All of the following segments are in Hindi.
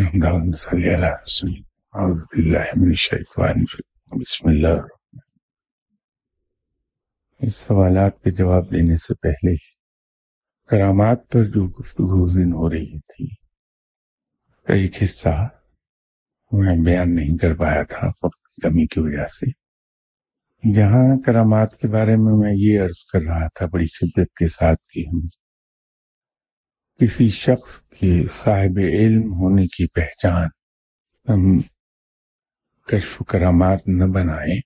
اللهم صل على سيدنا أعوذ بالله من الشيطان بسم अल्लाह इस सवाल के जवाब देने से पहले करामात पर जो गुफ्तु उस दिन हो रही थी का एक हिस्सा मैं बयान नहीं कर पाया था वक्त की कमी की वजह से यहाँ करामात के बारे में मैं ये अर्ज कर रहा था बड़ी शिद्दत के साथ कि हम किसी शख्स कि साहिब इल्म होने की पहचान हम कशफ करामात न बनाए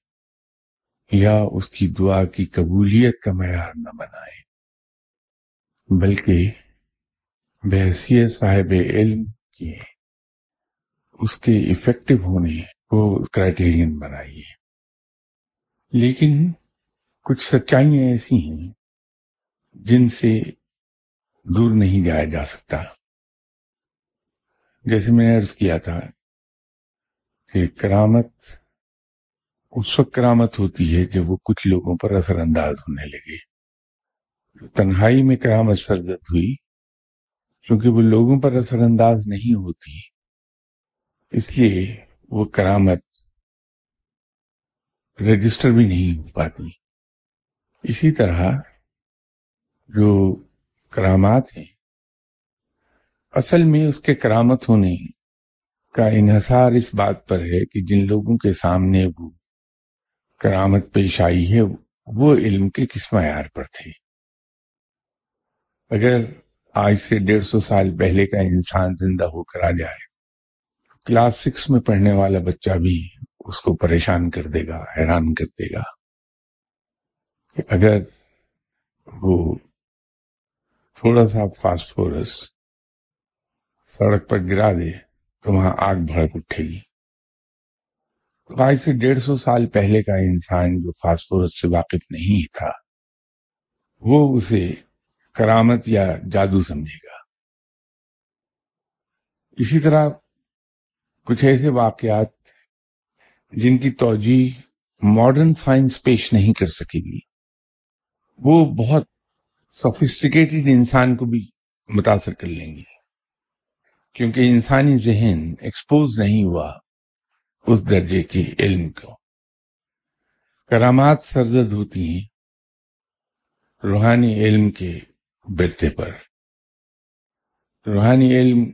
या उसकी दुआ की कबूलियत का मैार न बनाए बल्कि बहसी साहिब इल्म के उसके इफेक्टिव होने को क्राइटेरियन बनाइए लेकिन कुछ सच्चाइयां ऐसी हैं जिनसे दूर नहीं जाया जा सकता जैसे मैंने अर्ज किया था कि करामत उस वक्त करामत होती है जब वो कुछ लोगों पर असरअंदाज होने लगी तन्हाई में करामत सरजद हुई क्योंकि वो लोगों पर असरअंदाज नहीं होती इसलिए वो करामत रजिस्टर भी नहीं हो पाती इसी तरह जो करामात हैं असल में उसके करामत होने का इन्हसार इस बात पर है कि जिन लोगों के सामने वो करामत पेश आई है वो इल्म के किस मैार पर थे अगर आज से डेढ़ सौ साल पहले का इंसान जिंदा होकर आ जाए क्लास सिक्स में पढ़ने वाला बच्चा भी उसको परेशान कर देगा हैरान कर देगा कि अगर वो थोड़ा सा फास्ट फोरस सड़क पर गिरा दे तो वहां आग भड़क उठेगी तो आज से डेढ़ सौ साल पहले का इंसान जो फास्फोरस से वाकिफ नहीं था वो उसे करामत या जादू समझेगा इसी तरह कुछ ऐसे वाकयात जिनकी तोजी मॉडर्न साइंस पेश नहीं कर सकेगी वो बहुत सोफिस्टिकेटेड इंसान को भी मुतासर कर लेंगे क्योंकि इंसानी जहन एक्सपोज नहीं हुआ उस दर्जे के इल्म को करामात सरजद होती हैं रूहानी इल्म के बिरते पर रूहानी इल्म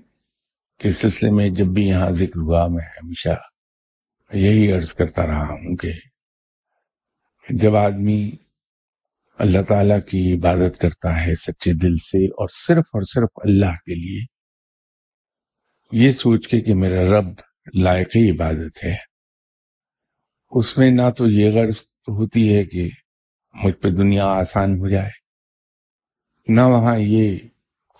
के सिलसिले में जब भी यहाँ जिक्र हुआ मैं हमेशा यही अर्ज करता रहा हूं कि जब आदमी अल्लाह ताला की इबादत करता है सच्चे दिल से और सिर्फ और सिर्फ अल्लाह के लिए ये सोच के कि मेरा रब लायक ही इबादत है उसमें ना तो ये गर्ज होती है कि मुझ पर दुनिया आसान हो जाए ना वहां ये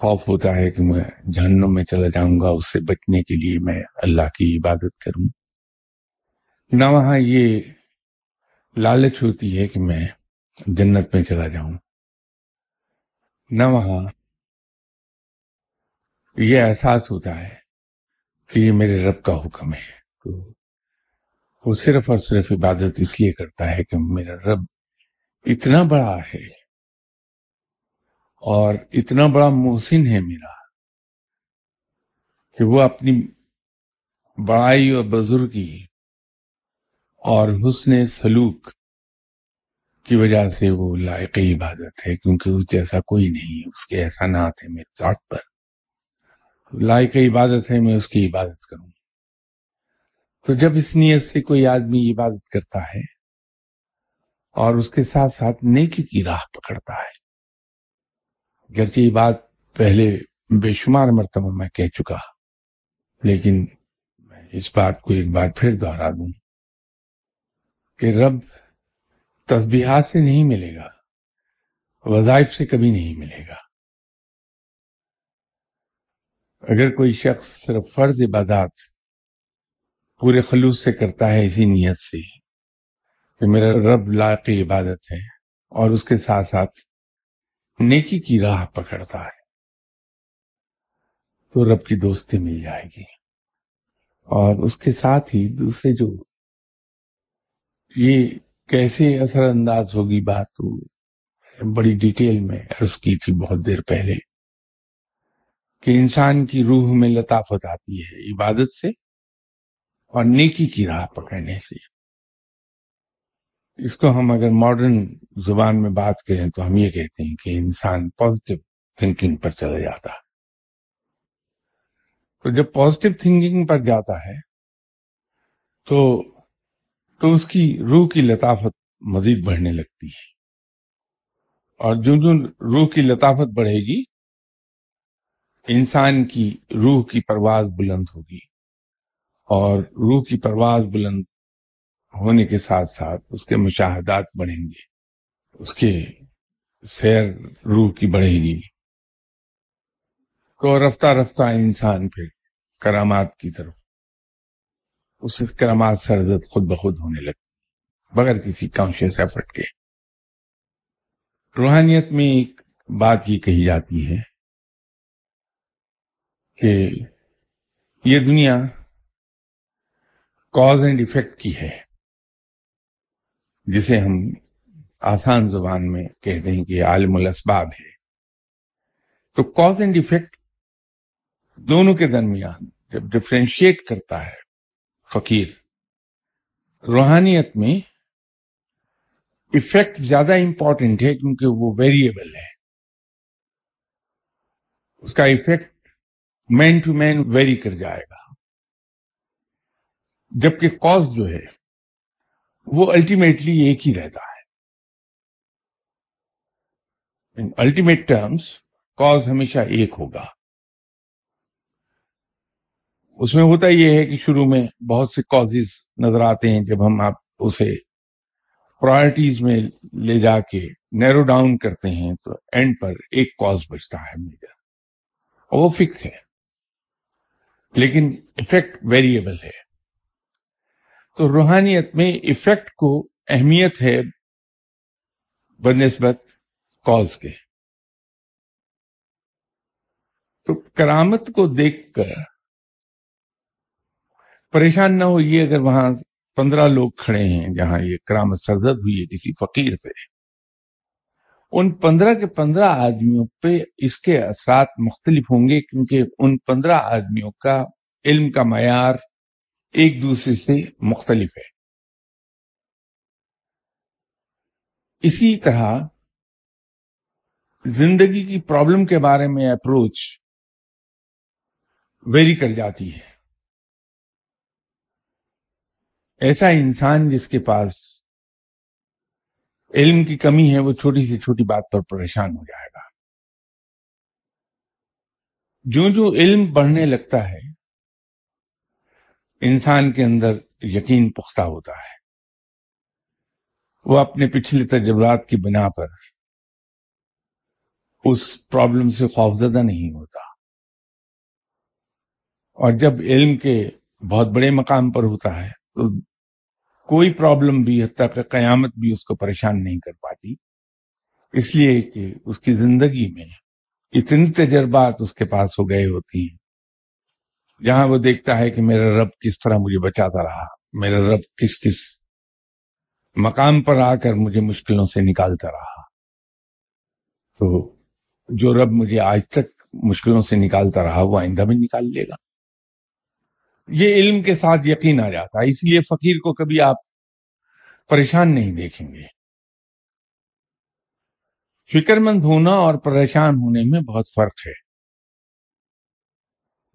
खौफ होता है कि मैं जहनों में चला जाऊंगा उससे बचने के लिए मैं अल्लाह की इबादत करूं ना वहां ये लालच होती है कि मैं जन्नत में चला जाऊं ना वहां ये एहसास होता है कि ये मेरे रब का हुक्म है तो वो सिर्फ और सिर्फ इबादत इसलिए करता है कि मेरा रब इतना बड़ा है और इतना बड़ा मोहसिन है मेरा कि वो अपनी बड़ाई और बुजुर्गी और हुसन सलूक की वजह से वो लायक इबादत है क्योंकि उस जैसा कोई नहीं है उसके एहसानात है मेरे साथ पर लायक इबादत है मैं उसकी इबादत करूं तो जब इस नीयत से कोई आदमी इबादत करता है और उसके साथ साथ नेकी की राह पकड़ता है गर्चे ये बात पहले बेशुमार मरतबा मैं कह चुका लेकिन इस बात को एक बार फिर दोहरा दू कि रब तस्बीहात से नहीं मिलेगा वजाइफ से कभी नहीं मिलेगा अगर कोई शख्स सिर्फ फर्ज इबादात पूरे खलूस से करता है इसी नीयत से कि मेरा रब लायक इबादत है और उसके साथ साथ नेकी की राह पकड़ता है तो रब की दोस्ती मिल जाएगी और उसके साथ ही दूसरे जो ये कैसे असरअंदाज होगी बात तो बड़ी डिटेल में अर्ज की थी बहुत देर पहले कि इंसान की रूह में लताफत आती है इबादत से और नेकी की राह पकड़ने से इसको हम अगर मॉडर्न जुबान में बात करें तो हम ये कहते हैं कि इंसान पॉजिटिव थिंकिंग पर चला जाता है तो जब पॉजिटिव थिंकिंग पर जाता है तो तो उसकी रूह की लताफत मजीद बढ़ने लगती है और जो जो रूह की लताफत बढ़ेगी इंसान की रूह की परवाज बुलंद होगी और रूह की परवाज बुलंद होने के साथ साथ उसके मुशाहदात बढ़ेंगे उसके सैर रूह की बढ़ेगी तो रफ्ता रफ्ता इंसान फिर करामात की तरफ उस करामात सरजद खुद बखुद होने लगती बगैर किसी कॉन्शियस एफर्ट के रूहानियत में एक बात ही कही जाती है कि ये दुनिया कॉज एंड इफेक्ट की है जिसे हम आसान जुबान में कहते हैं कि आलमुल असबाब है तो कॉज एंड इफेक्ट दोनों के दरमियान जब डिफ्रेंशिएट करता है फकीर रूहानियत में इफेक्ट ज्यादा इंपॉर्टेंट है क्योंकि वो वेरिएबल है उसका effect man to man vary कर जाएगा जबकि कॉज जो है वो अल्टीमेटली एक ही रहता है इन अल्टीमेट टर्म्स कॉज हमेशा एक होगा उसमें होता यह है कि शुरू में बहुत से कॉजेज नजर आते हैं जब हम आप उसे प्रायोरिटीज में ले जाके नैरो डाउन करते हैं तो एंड पर एक कॉज बचता है मेजर और वो फिक्स है लेकिन इफेक्ट वेरिएबल है तो रूहानियत में इफेक्ट को अहमियत है बनस्बत कॉज के तो करामत को देखकर परेशान ना हो ये अगर वहां पंद्रह लोग खड़े हैं जहां ये करामत सरजद हुई है किसी फकीर से उन पंद्रह के पंद्रह आदमियों पे इसके असरात मुख्तलिफ होंगे क्योंकि उन पंद्रह आदमियों का इल्म का मैार एक दूसरे से मुख्तलिफ है इसी तरह जिंदगी की प्रॉब्लम के बारे में अप्रोच वेरी कर जाती है ऐसा इंसान जिसके पास इल्म की कमी है वो छोटी से छोटी बात पर परेशान हो जाएगा जो जो इल्म बढ़ने लगता है इंसान के अंदर यकीन पुख्ता होता है वो अपने पिछले तजर्बात की बिना पर उस प्रॉब्लम से खौफजदा नहीं होता और जब इल्म के बहुत बड़े मकाम पर होता है तो कोई प्रॉब्लम भी हत्या तक कयामत भी उसको परेशान नहीं कर पाती इसलिए कि उसकी जिंदगी में इतने तजर्बात उसके पास हो गए होती हैं जहां वो देखता है कि मेरा रब किस तरह मुझे बचाता रहा मेरा रब किस किस मकाम पर आकर मुझे मुश्किलों से निकालता रहा तो जो रब मुझे आज तक मुश्किलों से निकालता रहा वो आइंदा भी निकाल लेगा ये इल्म के साथ यकीन आ जाता है इसलिए फकीर को कभी आप परेशान नहीं देखेंगे फिक्रमंद होना और परेशान होने में बहुत फर्क है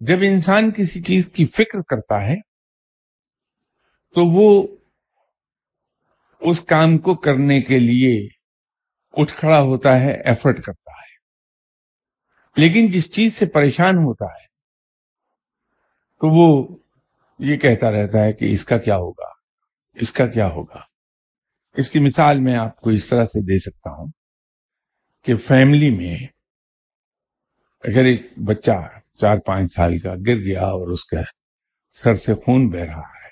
जब इंसान किसी चीज की फिक्र करता है तो वो उस काम को करने के लिए उठ खड़ा होता है एफर्ट करता है लेकिन जिस चीज से परेशान होता है तो वो ये कहता रहता है कि इसका क्या होगा इसका क्या होगा इसकी मिसाल मैं आपको इस तरह से दे सकता हूं कि फैमिली में अगर एक बच्चा चार पांच साल का गिर गया और उसका सर से खून बह रहा है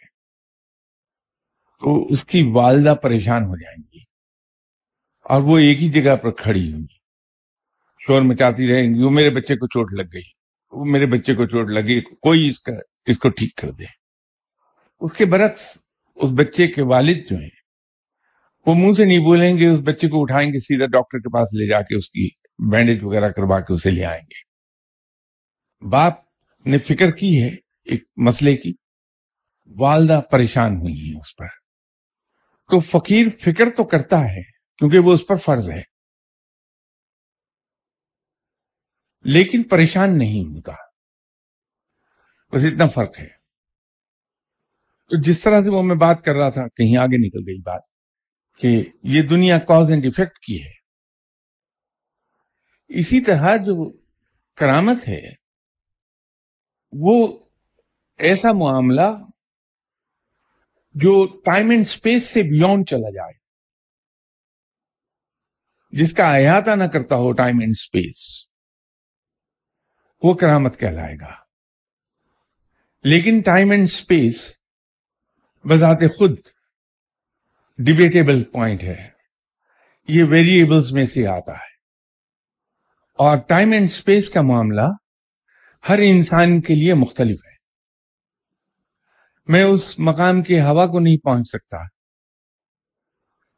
तो उसकी वालदा परेशान हो जाएंगी और वो एक ही जगह पर खड़ी होंगी शोर मचाती रहेंगी वो मेरे बच्चे को चोट लग गई मेरे बच्चे को चोट लगी कोई इसका इसको ठीक कर दे उसके बरक्स उस बच्चे के वालिद जो हैं वो मुंह से नहीं बोलेंगे उस बच्चे को उठाएंगे सीधा डॉक्टर के पास ले जाके उसकी बैंडेज वगैरह करवा के उसे ले आएंगे बाप ने फिक्र की है एक मसले की वालदा परेशान हुई है उस पर तो फकीर फिक्र तो करता है क्योंकि वो उस पर फर्ज है लेकिन परेशान नहीं उनका बस इतना फर्क है तो जिस तरह से वो मैं बात कर रहा था कहीं आगे निकल गई बात कि ये दुनिया कॉज एंड इफेक्ट की है इसी तरह जो करामत है वो ऐसा मामला जो टाइम एंड स्पेस से बियॉन्ड चला जाए जिसका अहाता ना करता हो टाइम एंड स्पेस वो करामत कहलाएगा लेकिन टाइम एंड स्पेस बजाते खुद डिबेटेबल पॉइंट है ये वेरिएबल्स में से आता है और टाइम एंड स्पेस का मामला हर इंसान के लिए मुख्तलिफ है मैं उस मकाम की हवा को नहीं पहुंच सकता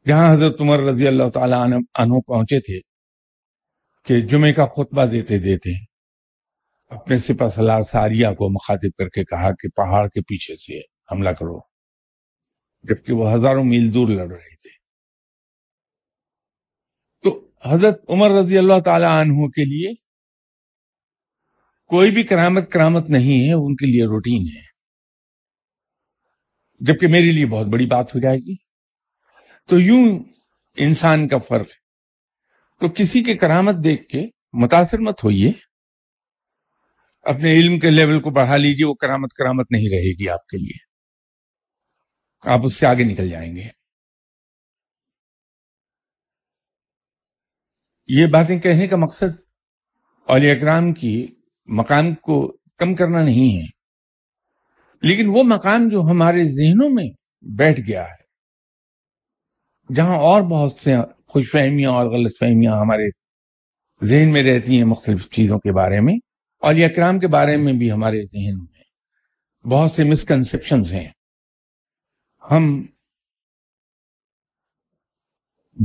जहां हजरत उमर रजी अल्लाह तला पहुंचे थे कि जुमे का खुतबा देते देते अपने सिपा सलार सारिया को मुखातिब करके कहा कि पहाड़ के पीछे से हमला करो जबकि वो हजारों मील दूर लड़ रहे थे तो हजरत उमर रजी अल्लाह तु के लिए कोई भी करामत करामत नहीं है उनके लिए रूटीन है जबकि मेरे लिए बहुत बड़ी बात हो जाएगी तो यूं इंसान का फर्क तो किसी के करामत देख के मुतासर मत होइए अपने इल्म के लेवल को बढ़ा लीजिए वो करामत करामत नहीं रहेगी आपके लिए आप उससे आगे निकल जाएंगे ये बातें कहने का मकसद और इकराम की मकान को कम करना नहीं है लेकिन वो मकान जो हमारे जहनों में बैठ गया है जहां और बहुत से खुशफहमियां और गलत फहमियां हमारे जहन में रहती हैं मुख्तलिफ चीजों के बारे में और अकराम के बारे में भी हमारे जहन में बहुत से मिसकनसेप्शन हैं हम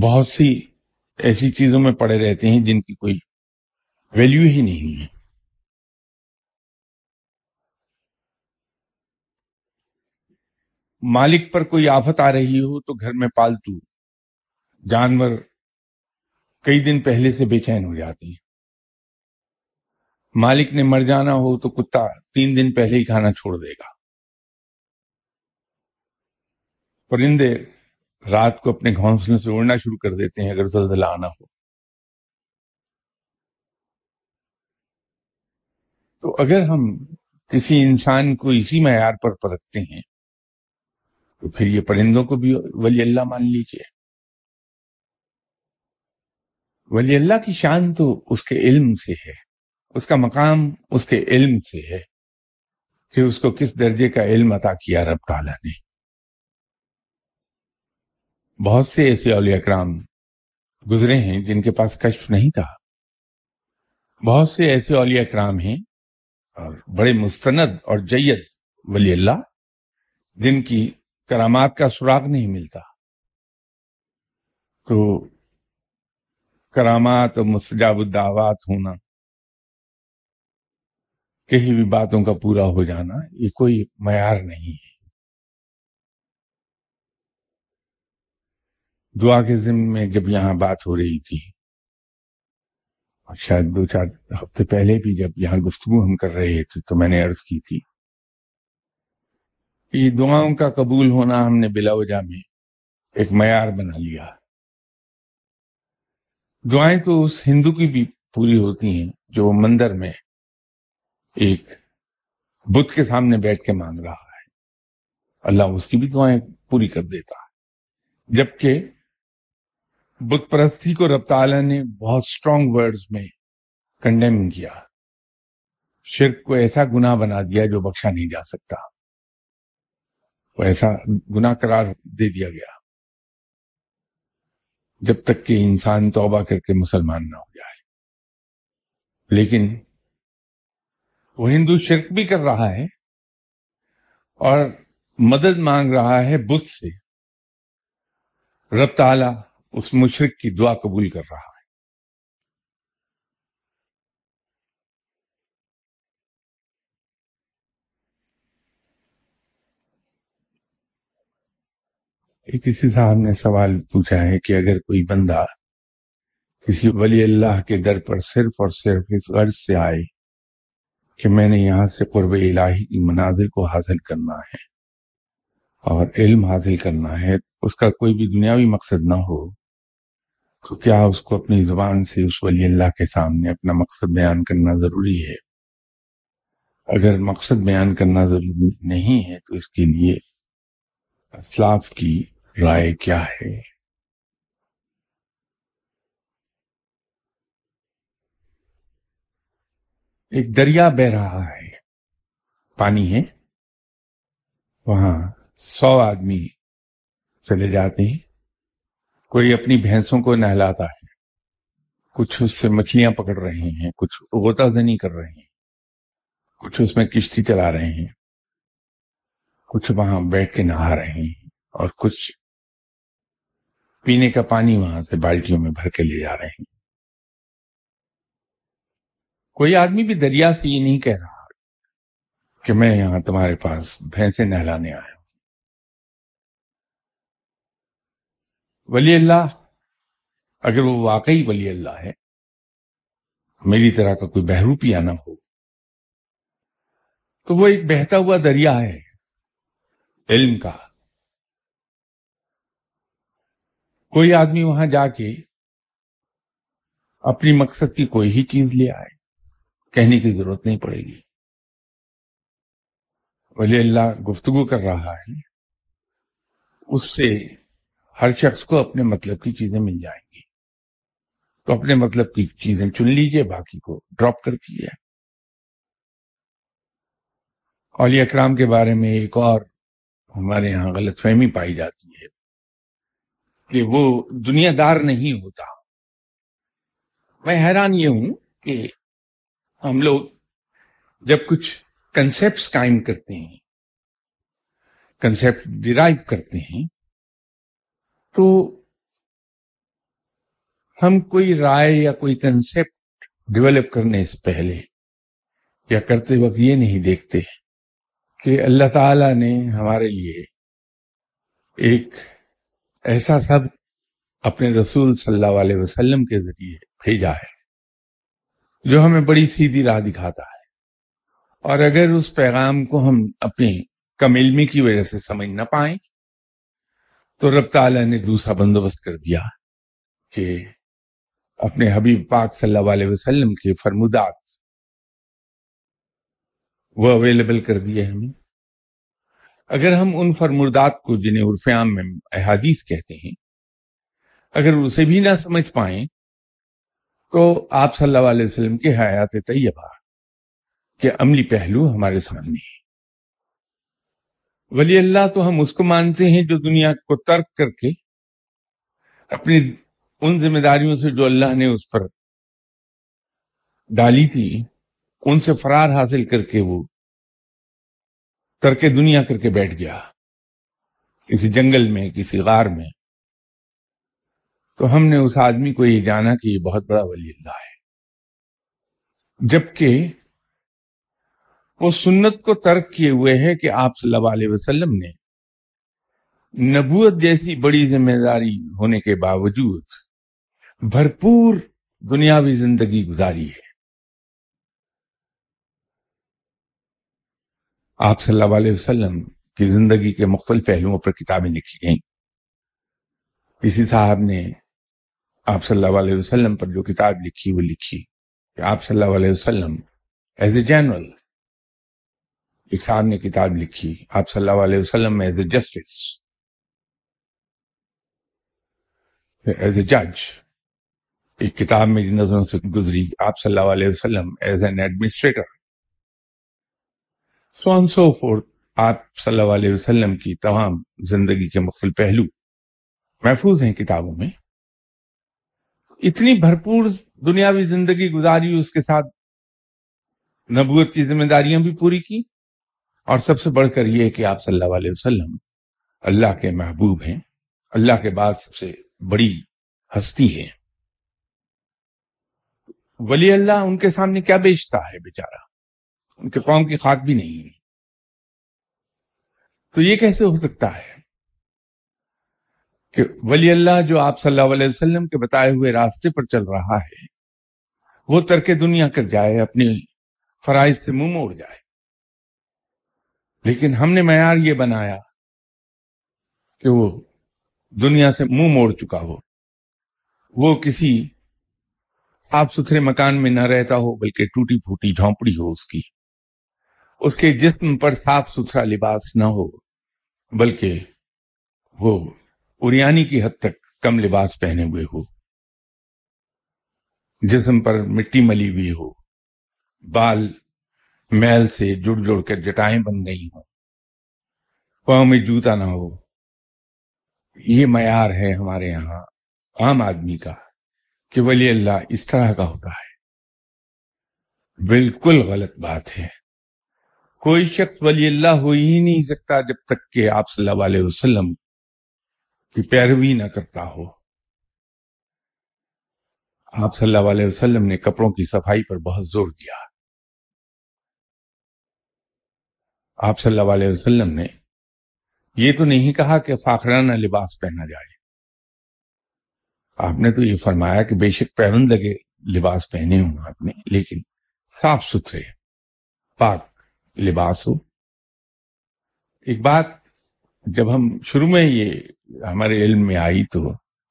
बहुत सी ऐसी चीजों में पड़े रहते हैं जिनकी कोई वैल्यू ही नहीं है मालिक पर कोई आफत आ रही हो तो घर में पालतू जानवर कई दिन पहले से बेचैन हो जाते हैं मालिक ने मर जाना हो तो कुत्ता तीन दिन पहले ही खाना छोड़ देगा परिंदे रात को अपने घोंसलों से उड़ना शुरू कर देते हैं अगर जल्जला आना हो तो अगर हम किसी इंसान को इसी मैार पर परखते हैं तो फिर ये परिंदों को भी वली अल्लाह मान लीजिए वली अल्लाह की शान तो उसके इल्म से है उसका मकाम उसके इल्म से है कि उसको किस दर्जे का इल्म अता किया रब ताला ने बहुत से ऐसे औलिया कराम गुजरे हैं जिनके पास कश्फ नहीं था बहुत से ऐसे औलिया कराम हैं और बड़े मुस्तनद और जैयद वली अल्लाह जिनकी करामात का सुराग नहीं मिलता तो करामात और मुस्तजाबुद्दावात होना कहीं भी बातों का पूरा हो जाना ये कोई मैार नहीं है दुआ के जिम में जब यहाँ बात हो रही थी और शायद दो चार हफ्ते पहले भी जब यहाँ गुफ्तु हम कर रहे थे तो मैंने अर्ज की थी ये दुआओं का कबूल होना हमने बिलावजा में एक मैार बना लिया दुआएं तो उस हिंदू की भी पूरी होती हैं जो मंदिर में एक बुद्ध के सामने बैठ के मांग रहा है अल्लाह उसकी भी दुआएं पूरी कर देता है जबकि बुद्ध परस्ती को रब ने बहुत स्ट्रॉन्ग वर्ड्स में कंडेम किया शिरक को ऐसा गुनाह बना दिया जो बख्शा नहीं जा सकता वो ऐसा गुनाह करार दे दिया गया जब तक कि इंसान तौबा करके मुसलमान ना हो जाए लेकिन वो हिंदू शिरक भी कर रहा है और मदद मांग रहा है बुद्ध से रब ताला उस मुशरक की दुआ कबूल कर रहा है किसी साहब ने सवाल पूछा है कि अगर कोई बंदा किसी वली अल्लाह के दर पर सिर्फ और सिर्फ इस गर्ज से आए कि मैंने यहाँ से पूर्व इलाही की मनाजिर को हासिल करना है और इल्म हासिल करना है उसका कोई भी दुनियावी मकसद ना हो तो क्या उसको अपनी जुबान से उस वली अल्लाह के सामने अपना मकसद बयान करना ज़रूरी है अगर मकसद बयान करना ज़रूरी नहीं है तो इसके लिए असलाफ की राय क्या है एक दरिया बह रहा है पानी है वहां सौ आदमी चले जाते हैं कोई अपनी भैंसों को नहलाता है कुछ उससे मछलियां पकड़ रहे हैं कुछ गोताजनी कर रहे हैं कुछ उसमें किश्ती चला रहे हैं कुछ वहां बैठ के नहा रहे हैं और कुछ पीने का पानी वहां से बाल्टियों में भर के ले जा रहे हैं कोई आदमी भी दरिया से ये नहीं कह रहा कि मैं यहां तुम्हारे पास भैंसे नहलाने आया वली अल्लाह अगर वो वाकई वली अल्लाह है मेरी तरह का कोई बहरूपी ना हो तो वो एक बहता हुआ दरिया है इल्म का कोई आदमी वहां जाके अपनी मकसद की कोई ही चीज ले आए कहने की जरूरत नहीं पड़ेगी वली अल्लाह गुफ्तगु कर रहा है उससे हर शख्स को अपने मतलब की चीजें मिल जाएंगी तो अपने मतलब की चीजें चुन लीजिए बाकी को ड्रॉप कर दीजिए औलिया अकराम के बारे में एक और हमारे यहां गलत फहमी पाई जाती है कि वो दुनियादार नहीं होता मैं हैरान ये हूं कि हम लोग जब कुछ कंसेप्ट कायम करते हैं कंसेप्ट डिराइव करते हैं तो हम कोई राय या कोई कंसेप्ट डेवलप करने से पहले या करते वक्त ये नहीं देखते कि अल्लाह ताला ने हमारे लिए एक ऐसा सब अपने रसूल सल्लल्लाहु अलैहि वसल्लम के जरिए भेजा है जो हमें बड़ी सीधी राह दिखाता है और अगर उस पैगाम को हम अपने कम इलमी की वजह से समझ ना पाए तो रब ताला ने दूसरा बंदोबस्त कर दिया कि अपने हबीब पाक सल्लल्लाहु अलैहि वसल्लम के फरमुदात वो अवेलेबल कर दिए हमें अगर हम उन फरमुदात को जिन्हें उर्फयाम में अहादीस कहते हैं अगर उसे भी ना समझ पाएं तो आप सल्लल्लाहु अलैहि वसल्लम की हयात तैयबा के अमली पहलू हमारे सामने है वली अल्लाह तो हम उसको मानते हैं जो दुनिया को तर्क करके अपनी उन जिम्मेदारियों से जो अल्लाह ने उस पर डाली थी उनसे फरार हासिल करके वो तर्क दुनिया करके बैठ गया किसी जंगल में किसी गार में तो हमने उस आदमी को ये जाना कि ये बहुत बड़ा वली अल्लाह है जबकि वो सुन्नत को तर्क किए हुए है कि आप सल्लल्लाहु अलैहि वसल्लम ने नबूत जैसी बड़ी जिम्मेदारी होने के बावजूद भरपूर दुनियावी जिंदगी गुजारी है आप सल्लल्लाहु अलैहि वसल्लम की जिंदगी के मुख्तल पहलुओं पर किताबें लिखी गई किसी साहब ने आप सल्लल्लाहु अलैहि वसल्लम पर जो किताब लिखी वो लिखी कि आप सल्लल्लाहु अलैहि वसल्लम एज ए जनरल एक साहब ने किताब लिखी आप सल्लल्लाहु अलैहि वसल्लम as a justice as a जज एक किताब मेरी नजरों से गुजरी आप सल्लल्लाहु अलैहि वसल्लम as an administrator so on so forth आप सल्लल्लाहु अलैहि वसल्लम की तमाम जिंदगी के मुख्तल पहलू महफूज हैं किताबों में इतनी भरपूर दुनियावी जिंदगी गुजारी उसके साथ नबूत की जिम्मेदारियां भी पूरी की और सबसे बढ़कर यह कि आप सल्लल्लाहु अलैहि वसल्लम अल्लाह के महबूब हैं अल्लाह के बाद सबसे बड़ी हस्ती है वली अल्लाह उनके सामने क्या बेचता है बेचारा उनके कौम की खाक भी नहीं है तो ये कैसे हो सकता है कि वली अल्लाह जो आप सल्लल्लाहु अलैहि वसल्लम के बताए हुए रास्ते पर चल रहा है वो तरके दुनिया कर जाए अपनी फराइज से मुंह मोड़ जाए लेकिन हमने मैार ये बनाया कि वो दुनिया से मुंह मोड़ चुका हो वो किसी साफ सुथरे मकान में न रहता हो बल्कि टूटी फूटी झोंपड़ी हो उसकी उसके जिस्म पर साफ सुथरा लिबास न हो बल्कि वो उरियानी की हद तक कम लिबास पहने हुए हो जिसम पर मिट्टी मली हुई हो बाल मैल से जुड़ जुड़ कर जटाएं बन गई हो पाँव में जूता ना हो ये मैार है हमारे यहाँ आम आदमी का कि वली अल्लाह इस तरह का होता है बिल्कुल गलत बात है कोई शख्स वली अल्लाह हो ही नहीं सकता जब तक के आप सल्लल्लाहु अलैहि वसल्लम की पैरवी ना करता हो आप सल्लल्लाहु अलैहि वसल्लम ने कपड़ों की सफाई पर बहुत जोर दिया आप सल्लल्लाहु अलैहि वसल्लम ने यह तो नहीं कहा कि फाखराना लिबास पहना जाए आपने तो ये फरमाया कि बेशक पैबंद लगे लिबास पहने हो आपने लेकिन साफ सुथरे पाक लिबास हो एक बात जब हम शुरू में ये हमारे इल्म में आई तो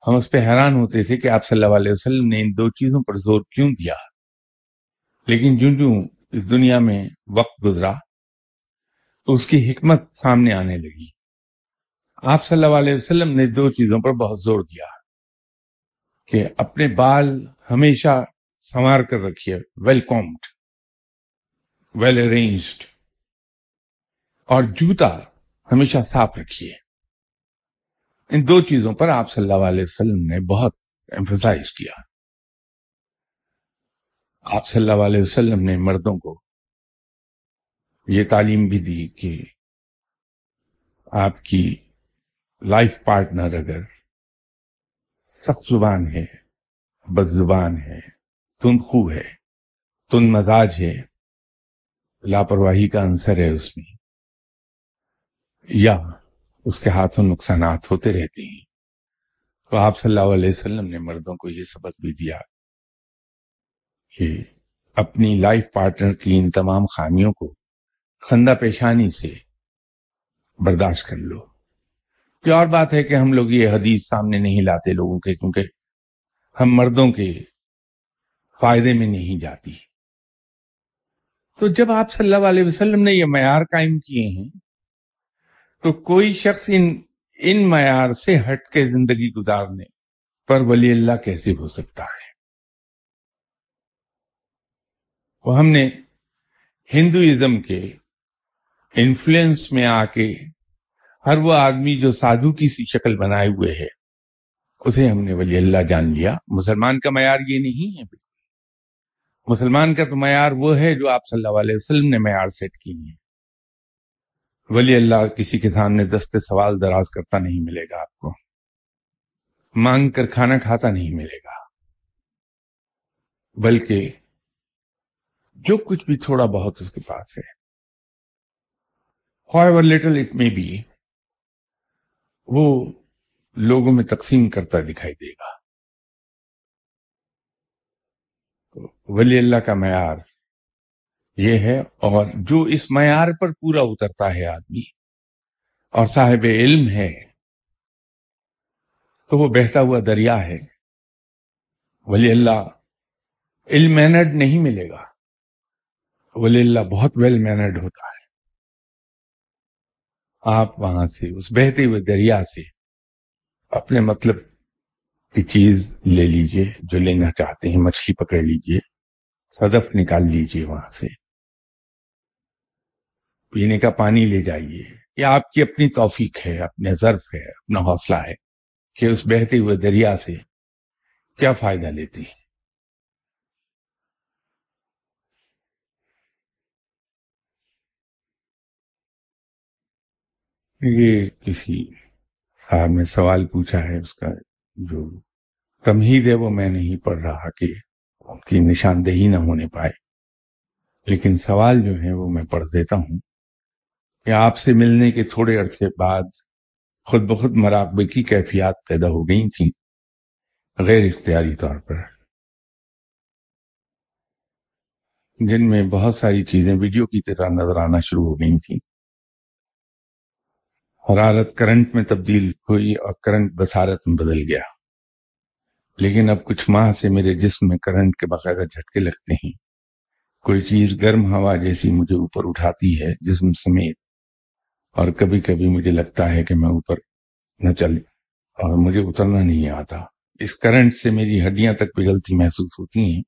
हम उस पर हैरान होते थे कि आप सल्लल्लाहु अलैहि वसल्लम ने इन दो चीजों पर जोर क्यों दिया लेकिन जो जो इस दुनिया में वक्त गुजरा तो उसकी हिकमत सामने आने लगी आप सल्लल्लाहु अलैहि वसल्लम ने दो चीजों पर बहुत जोर दिया कि अपने बाल हमेशा संवार कर रखिए वेल कॉम्ड वेल अरेंज्ड और जूता हमेशा साफ रखिए इन दो चीजों पर आप सल्लल्लाहु अलैहि वसल्लम ने बहुत एम्फोसाइज किया आप सल्लल्लाहु अलैहि वसल्लम ने मर्दों को ये तालीम भी दी कि आपकी लाइफ पार्टनर अगर सख्त जुबान है बदजुबान है खूब है तुन मजाज है लापरवाही का आंसर है उसमें या उसके हाथों नुकसान होते रहते हैं तो आप सल्लल्लाहु ने मर्दों को यह सबक भी दिया कि अपनी लाइफ पार्टनर की इन तमाम खामियों को खंदा पेशानी से बर्दाश्त कर लो ये और बात है कि हम लोग ये हदीस सामने नहीं लाते लोगों के क्योंकि हम मर्दों के फायदे में नहीं जाती तो जब आप सल्लल्लाहु अलैहि वसल्लम ने ये मैार कायम किए हैं तो कोई शख्स इन इन मैार से हट के जिंदगी गुजारने पर वली अल्लाह कैसे हो सकता है वो हमने हिंदुइज्म के इन्फ्लुएंस में आके हर वो आदमी जो साधु की सी शक्ल बनाए हुए है उसे हमने वली अल्लाह जान लिया मुसलमान का मैार ये नहीं है मुसलमान का तो मैार वो है जो आप सल्लल्लाहु अलैहि वसल्लम ने मैार सेट की है वली अल्लाह किसी के सामने दस्ते सवाल दराज करता नहीं मिलेगा आपको मांग कर खाना खाता नहीं मिलेगा बल्कि जो कुछ भी थोड़ा बहुत उसके पास है how little it may be वो लोगों में तकसीम करता दिखाई देगा तो वली अल्लाह का मैार ये है और जो इस मैार पर पूरा उतरता है आदमी और साहेब इल्म है तो वो बहता हुआ दरिया है वली अल्लाह इल मैनर्ड नहीं मिलेगा वली अल्लाह बहुत वेल मैनर्ड होता है आप वहां से उस बहते हुए दरिया से अपने मतलब की चीज ले लीजिए जो लेना चाहते हैं मछली पकड़ लीजिए सदफ निकाल लीजिए वहां से पीने का पानी ले जाइए या आपकी अपनी तौफीक है अपने जर्फ है अपना हौसला है कि उस बहते हुए दरिया से क्या फायदा लेती है ये किसी साहब ने सवाल पूछा है उसका जो तमहीद है वो मैं नहीं पढ़ रहा कि उनकी निशानदेही ना होने पाए लेकिन सवाल जो है वो मैं पढ़ देता हूं कि आपसे मिलने के थोड़े अरसे बाद खुद बखुद मराकबे की कैफियात पैदा हो गई थी गैर इख्तियारी तौर पर जिनमें बहुत सारी चीजें वीडियो की तरह नजर आना शुरू हो गई थी हरारत करंट में तब्दील हुई और करंट बसारत में बदल गया लेकिन अब कुछ माह से मेरे जिस्म में करंट के बाकायदा झटके लगते हैं कोई चीज गर्म हवा जैसी मुझे ऊपर उठाती है जिस्म समेत और कभी कभी मुझे लगता है कि मैं ऊपर न चल और मुझे उतरना नहीं आता इस करंट से मेरी हड्डियां तक पिघलती महसूस होती हैं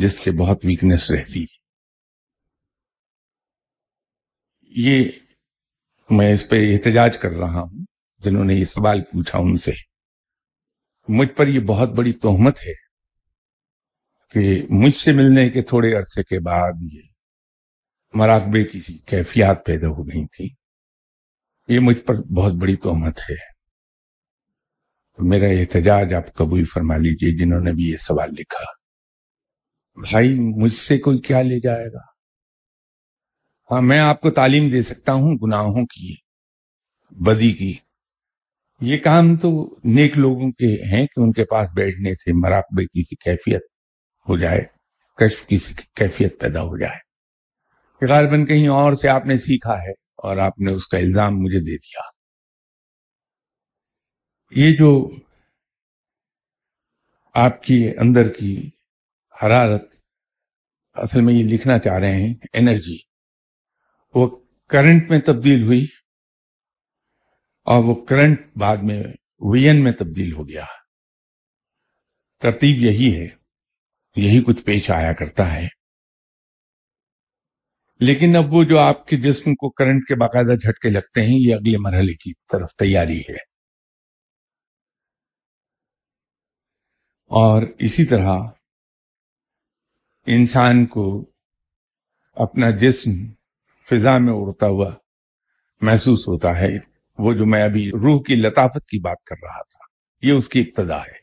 जिससे बहुत वीकनेस रहती है ये मैं इस पे एहतजाज कर रहा हूं जिन्होंने ये सवाल पूछा उनसे मुझ पर ये बहुत बड़ी तोहमत है कि मुझसे मिलने के थोड़े अरसे के बाद ये मराकबे की कैफियात पैदा हो गई थी ये मुझ पर बहुत बड़ी तोहमत है तो मेरा एहतजाज आप कबूल फरमा लीजिए जिन्होंने भी ये सवाल लिखा भाई मुझसे कोई क्या ले जाएगा हाँ मैं आपको तालीम दे सकता हूं गुनाहों की बदी की ये काम तो नेक लोगों के हैं कि उनके पास बैठने से मराकबे की सी कैफियत हो जाए कश्फ की सी कैफियत पैदा हो जाए गालबन कहीं और से आपने सीखा है और आपने उसका इल्जाम मुझे दे दिया ये जो आपकी अंदर की हरारत असल में ये लिखना चाह रहे हैं एनर्जी वो करंट में तब्दील हुई और वो करंट बाद में वियन में तब्दील हो गया तरतीब यही है यही कुछ पेश आया करता है लेकिन अब वो जो आपके जिस्म को करंट के बाकायदा झटके लगते हैं ये अगले मरहले की तरफ तैयारी है और इसी तरह इंसान को अपना जिस्म फिजा में उड़ता हुआ महसूस होता है वो जो मैं अभी रूह की लताफत की बात कर रहा था ये उसकी इब्तदा है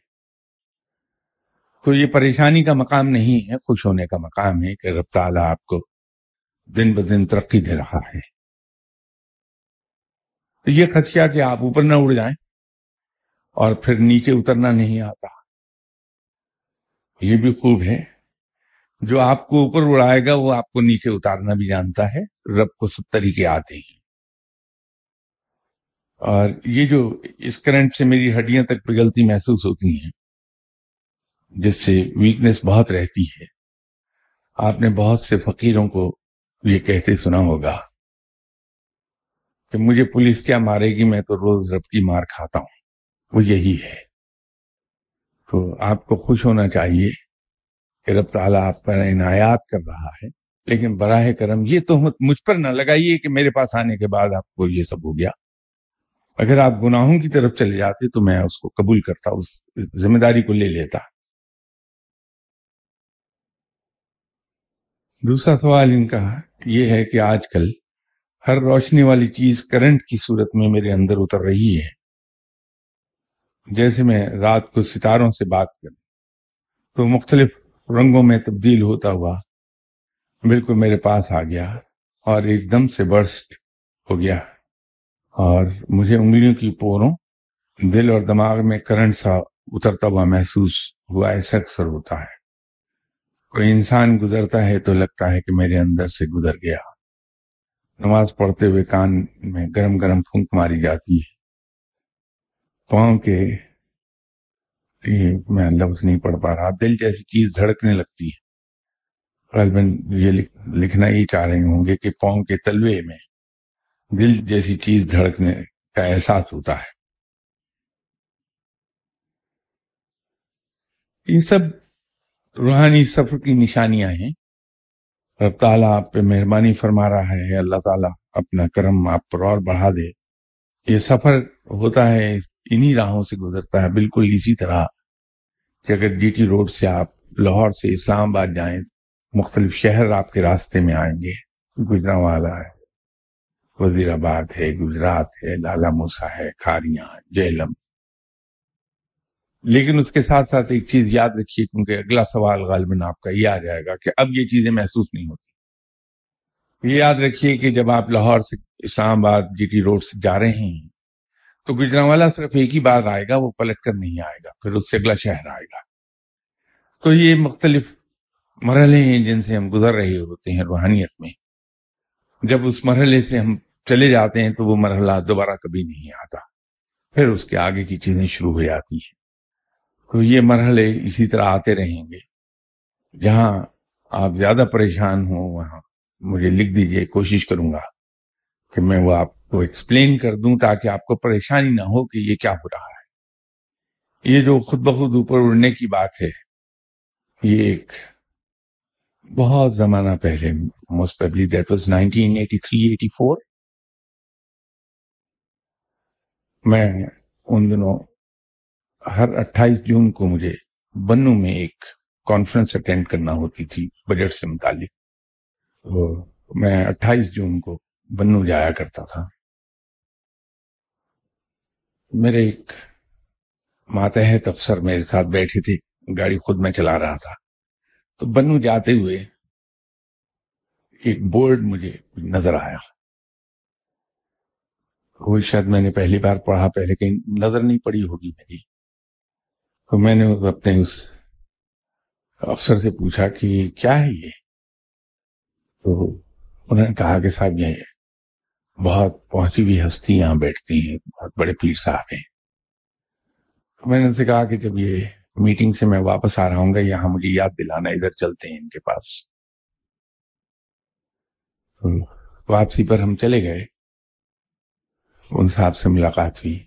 तो ये परेशानी का मकाम नहीं है खुश होने का मकाम है कि रब्ताला आपको दिन ब दिन तरक्की दे रहा है तो ये खदशा कि आप ऊपर ना उड़ जाएं और फिर नीचे उतरना नहीं आता ये भी खूब है जो आपको ऊपर उड़ाएगा वो आपको नीचे उतारना भी जानता है रब को सब तरीके आते ही और ये जो इस करंट से मेरी हड्डियां तक पिघलती महसूस होती हैं जिससे वीकनेस बहुत रहती है आपने बहुत से फकीरों को तुझे तो कहते सुना होगा कि मुझे पुलिस क्या मारेगी मैं तो रोज रब की मार खाता हूं वो यही है तो आपको खुश होना चाहिए कि रब ताला आप पर इनायात कर रहा है लेकिन बराह करम ये तो मुझ पर ना लगाइए कि मेरे पास आने के बाद आपको ये सब हो गया अगर आप गुनाहों की तरफ चले जाते तो मैं उसको कबूल करता उस जिम्मेदारी को ले लेता दूसरा सवाल इनका ये है कि आजकल हर रोशनी वाली चीज करंट की सूरत में मेरे अंदर उतर रही है जैसे मैं रात को सितारों से बात करूं तो मुख्तलिफ रंगों में तब्दील होता हुआ बिल्कुल मेरे पास आ गया और एकदम से बर्स्ट हो गया और मुझे उंगलियों की पोरों दिल और दिमाग में करंट सा उतरता हुआ महसूस हुआ ऐसा अक्सर होता है कोई इंसान गुजरता है तो लगता है कि मेरे अंदर से गुजर गया नमाज पढ़ते हुए कान में गरम गरम फूंक मारी जाती है पाँव के ये मैं लफ्ज नहीं पढ़ पा रहा दिल जैसी चीज धड़कने लगती है गलबन ये लिख, लिखना ही चाह रहे होंगे कि पाँव के तलवे में दिल जैसी चीज धड़कने का एहसास होता है ये सब रूहानी सफर की निशानियां हैं रब ताला आप पे मेहरबानी फरमा रहा है अल्लाह ताला अपना करम आप पर और बढ़ा दे ये सफर होता है इन्हीं राहों से गुजरता है बिल्कुल इसी तरह कि अगर टी रोड से आप लाहौर से इस्लामाबाद जाएं मुख्तलिफ शहर आपके रास्ते में आएंगे वाला है वजीराबाद है गुजरात है लाला मूसा है खारियां जेलम लेकिन उसके साथ साथ एक चीज याद रखिए क्योंकि अगला सवाल गालबन आपका ये आ जाएगा कि अब ये चीजें महसूस नहीं होती ये याद रखिए कि जब आप लाहौर से इस्लामाबाद जीटी रोड से जा रहे हैं तो गुजरावाला सिर्फ एक ही बार आएगा वो पलट कर नहीं आएगा फिर उससे अगला शहर आएगा तो ये मुख्तलिफ मरहले हैं जिनसे हम गुजर रहे होते हैं रूहानियत में जब उस मरहले से हम चले जाते हैं तो वो मरहला दोबारा कभी नहीं आता फिर उसके आगे की चीजें शुरू हो जाती हैं तो ये मरहले इसी तरह आते रहेंगे जहां आप ज्यादा परेशान हो वहां मुझे लिख दीजिए कोशिश करूंगा कि मैं वो आपको एक्सप्लेन कर दूं ताकि आपको परेशानी ना हो कि ये क्या हो रहा है ये जो खुद ब खुद ऊपर उड़ने की बात है ये एक बहुत जमाना पहले most probably that was eighty four मैं उन दिनों हर 28 जून को मुझे बन्नू में एक कॉन्फ्रेंस अटेंड करना होती थी बजट से मुतालिक तो मैं 28 जून को बन्नू जाया करता था मेरे एक मातहत अफसर मेरे साथ बैठे थे गाड़ी खुद मैं चला रहा था तो बन्नू जाते हुए एक बोर्ड मुझे नजर आया वो तो शायद मैंने पहली बार पढ़ा पहले कहीं नजर नहीं पड़ी होगी मेरी तो मैंने अपने उस अफसर से पूछा कि क्या है ये तो उन्होंने कहा कि साहब ये बहुत पहुंची हुई हस्ती यहां बैठती हैं बहुत बड़े पीर साहब हैं तो मैंने उनसे कहा कि जब ये मीटिंग से मैं वापस आ रहा हूँ यहाँ मुझे याद दिलाना इधर चलते हैं इनके पास तो वापसी पर हम चले गए उन साहब से मुलाकात हुई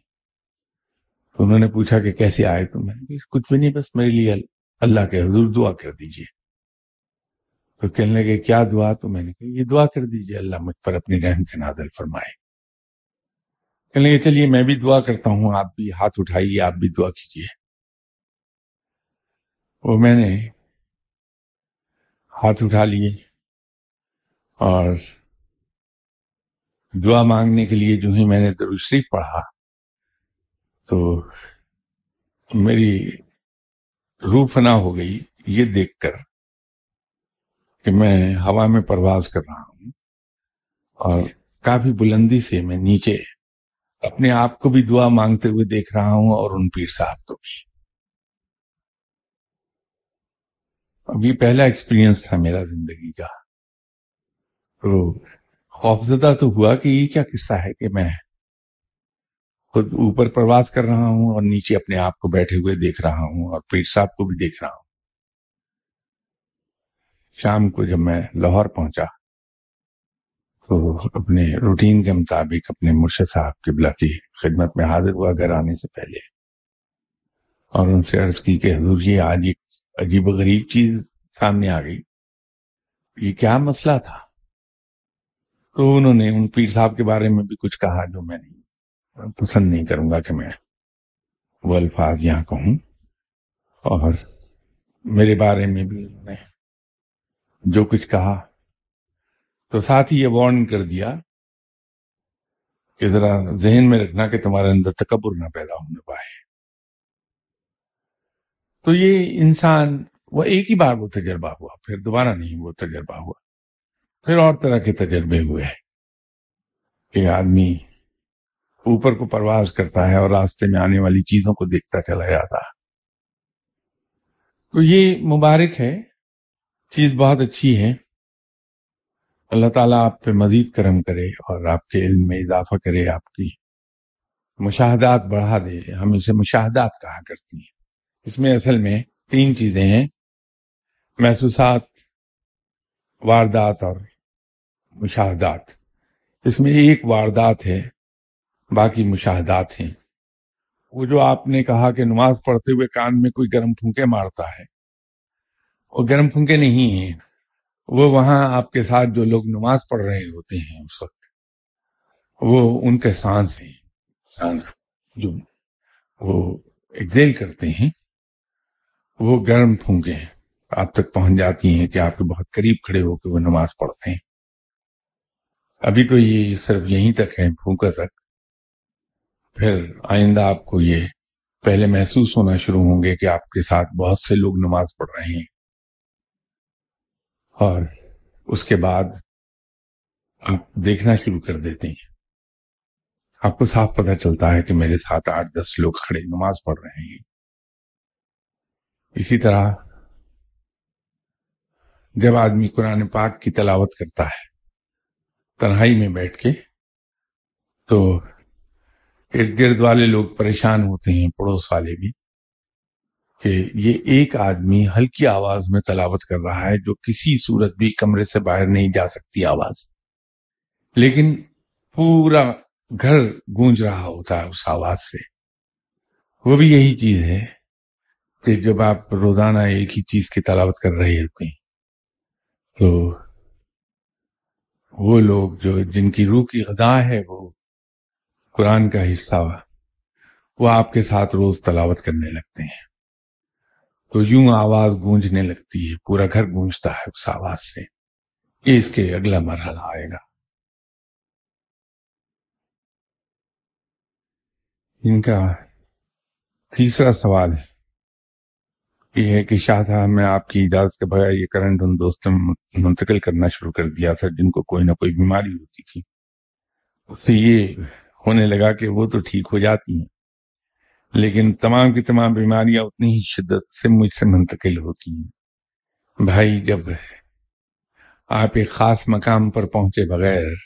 तो उन्होंने पूछा कि कैसे आए तो मैंने कुछ भी नहीं बस मेरे लिए अल्लाह के हजूर दुआ कर दीजिए तो कहने लगे क्या दुआ तो मैंने कहा ये दुआ कर दीजिए अल्लाह मुझ पर अपनी रहम से नाजल फरमाए कहने लगे चलिए मैं भी दुआ करता हूं आप भी हाथ उठाइए आप भी दुआ कीजिए वो मैंने हाथ उठा लिए और दुआ मांगने के लिए जो ही मैंने दरुशरीफ पढ़ा तो मेरी रूफना हो गई ये देखकर कि मैं हवा में परवाज कर रहा हूं और काफी बुलंदी से मैं नीचे अपने आप को भी दुआ मांगते हुए देख रहा हूं और उन पीर साहब को भी अब ये पहला एक्सपीरियंस था मेरा जिंदगी का तो खौफजदा तो हुआ कि ये क्या किस्सा है कि मैं खुद ऊपर प्रवास कर रहा हूं और नीचे अपने आप को बैठे हुए देख रहा हूं और पीर साहब को भी देख रहा हूं शाम को जब मैं लाहौर पहुंचा तो अपने रूटीन के मुताबिक अपने मुर्शद साहब किबला की खिदमत में हाजिर हुआ घर आने से पहले और उनसे अर्ज की कि हजूर ये आज एक अजीब गरीब चीज सामने आ गई ये क्या मसला था तो उन्होंने उन पीर साहब के बारे में भी कुछ कहा जो मैं नहीं पसंद नहीं करूंगा कि मैं वो अल्फाज यहाँ कहूँ और मेरे बारे में भी उन्होंने जो कुछ कहा तो साथ ही ये वार्न कर दिया कि जरा जहन में रखना कि तुम्हारे अंदर तकबर ना पैदा होने पाए तो ये इंसान वो एक ही बार वो तजर्बा हुआ फिर दोबारा नहीं वो तजर्बा हुआ फिर और तरह के तजर्बे हुए कि आदमी ऊपर को परवास करता है और रास्ते में आने वाली चीजों को देखता चला जाता है तो ये मुबारक है चीज बहुत अच्छी है अल्लाह ताला आप पे मजीद करम करे और आपके इल्म में इजाफा करे आपकी मुशाहदात बढ़ा दे हम इसे मुशाहदात कहा करती हैं इसमें असल में तीन चीजें हैं महसूसात वारदात और मुशाहदात इसमें एक वारदात है बाकी मुशाहदात हैं वो जो आपने कहा कि नमाज पढ़ते हुए कान में कोई गर्म फूंके मारता है वो गर्म फूंके नहीं है वो वहां आपके साथ जो लोग नमाज पढ़ रहे होते हैं उस वक्त वो उनके सांस हैं सांस जो वो एक्जेल करते हैं वो गर्म फूंके आप तक पहुंच जाती हैं कि आपके बहुत करीब खड़े होकर वो नमाज पढ़ते हैं अभी तो ये सिर्फ यहीं तक है फूका तक फिर आइंदा आपको ये पहले महसूस होना शुरू होंगे कि आपके साथ बहुत से लोग नमाज पढ़ रहे हैं और उसके बाद आप देखना शुरू कर देते हैं आपको साफ पता चलता है कि मेरे साथ आठ दस लोग खड़े नमाज पढ़ रहे हैं इसी तरह जब आदमी कुरान पाक की तलावत करता है तन्हाई में बैठ के तो इर्द गिर्द वाले लोग परेशान होते हैं पड़ोस वाले भी कि ये एक आदमी हल्की आवाज में तलावत कर रहा है जो किसी सूरत भी कमरे से बाहर नहीं जा सकती आवाज लेकिन पूरा घर गूंज रहा होता है उस आवाज से वो भी यही चीज है कि जब आप रोजाना एक ही चीज की तलावत कर रहे होते हैं तो वो लोग जो जिनकी रूह की गजा है वो कुरान का हिस्सा वो आपके साथ रोज तलावत करने लगते हैं तो यूं आवाज गूंजने लगती है पूरा घर गूंजता है उस आवाज से ये इसके अगला मरहला आएगा इनका तीसरा सवाल ये है कि शाह साहब मैं आपकी इजाजत के बगैर ये करंट उन दोस्तों में मुंतकिल करना शुरू कर दिया था जिनको कोई ना कोई बीमारी होती थी उससे तो ये होने लगा कि वो तो ठीक हो जाती हैं लेकिन तमाम की तमाम बीमारियां उतनी ही शिद्दत से मुझसे मुंतकिल होती हैं भाई जब आप एक खास मकाम पर पहुंचे बगैर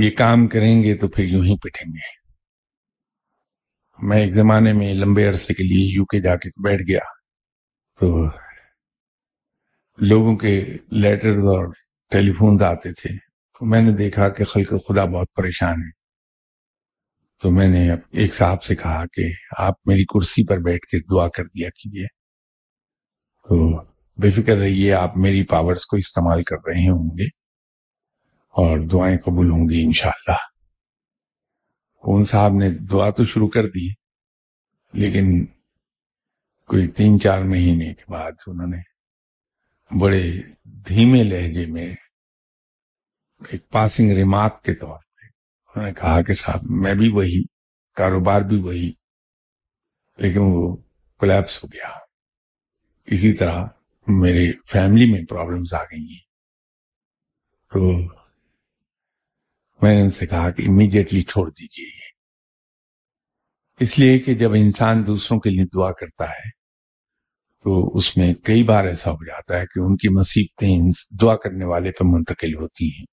ये काम करेंगे तो फिर यूं ही पिटेंगे मैं एक जमाने में लंबे अरसे के लिए यूके जाके तो बैठ गया तो लोगों के लेटर्स और टेलीफोन्स आते थे तो मैंने देखा कि खल खुदा बहुत परेशान है तो मैंने एक साहब से कहा कि आप मेरी कुर्सी पर बैठ के दुआ कर दिया कीजिए तो बेफिक्र रहिए आप मेरी पावर्स को इस्तेमाल कर रहे होंगे और दुआएं कबूल होंगी इनशाला उन साहब ने दुआ तो शुरू कर दी लेकिन कोई तीन चार महीने के बाद उन्होंने बड़े धीमे लहजे में एक पासिंग रिमार्क के तौर उन्होंने कहा कि साहब मैं भी वही कारोबार भी वही लेकिन वो कोलैप्स हो गया इसी तरह मेरे फैमिली में प्रॉब्लम्स आ गई हैं तो मैंने उनसे कहा कि इमीडिएटली छोड़ दीजिए ये इसलिए कि जब इंसान दूसरों के लिए दुआ करता है तो उसमें कई बार ऐसा हो जाता है कि उनकी मुसीबतें दुआ करने वाले पर मुंतकिल होती हैं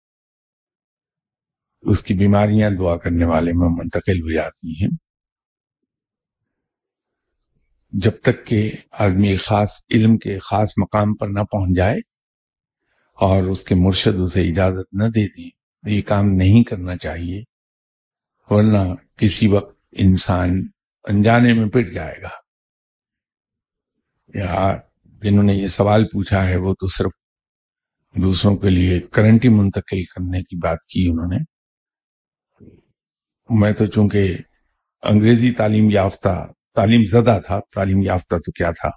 उसकी बीमारियां दुआ करने वाले में मुंतकिल हो जाती हैं जब तक के आदमी खास इल्म के खास मकाम पर ना पहुंच जाए और उसके मुर्शद उसे इजाजत न दे दें तो ये काम नहीं करना चाहिए वरना किसी वक्त इंसान अनजाने में पिट जाएगा या जिन्होंने ये सवाल पूछा है वो तो सिर्फ दूसरों के लिए करंट ही मुंतकिल करने की बात की उन्होंने मैं तो चूंकि अंग्रेजी तालीम याफ्ता तालीम ज़्यादा था तालीम याफ्ता तो क्या था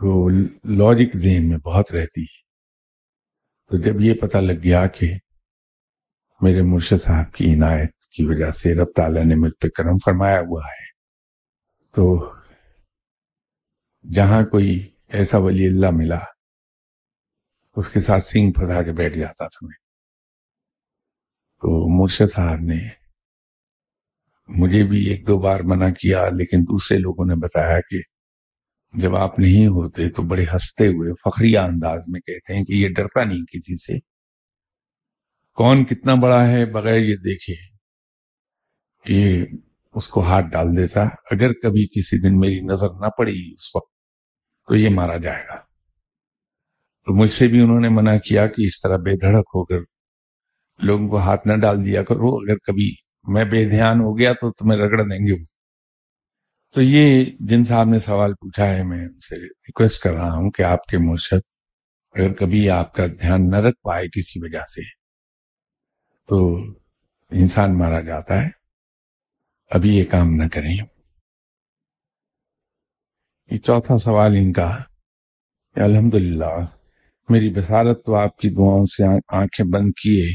तो लॉजिक जेन में बहुत रहती है तो जब ये पता लग गया कि मेरे मुर्शद साहब की इनायत की वजह से रब ताला ने मुझ पर कर्म फरमाया हुआ है तो जहां कोई ऐसा वली अल्लाह मिला उसके साथ सिंह फंसा के बैठ जाता था मैं तो मुर्शद साहब ने मुझे भी एक दो बार मना किया लेकिन दूसरे लोगों ने बताया कि जब आप नहीं होते तो बड़े हंसते हुए फखरिया अंदाज में कहते हैं कि ये डरता नहीं किसी से कौन कितना बड़ा है बगैर ये देखे ये उसको हाथ डाल देता अगर कभी किसी दिन मेरी नजर ना पड़ी उस वक्त तो ये मारा जाएगा तो मुझसे भी उन्होंने मना किया कि इस तरह बेधड़क होकर लोगों को हाथ ना डाल दिया करो अगर कभी मैं बेध्यान हो गया तो तुम्हें रगड़ देंगे तो ये जिन साहब ने सवाल पूछा है मैं उनसे रिक्वेस्ट कर रहा हूं कि आपके मुर्शद अगर कभी आपका ध्यान न रख पाए किसी वजह से तो इंसान मारा जाता है अभी ये काम न करें ये चौथा सवाल इनका अलहमदुल्ला मेरी बसारत तो आपकी दुआओं से आंखें बंद किए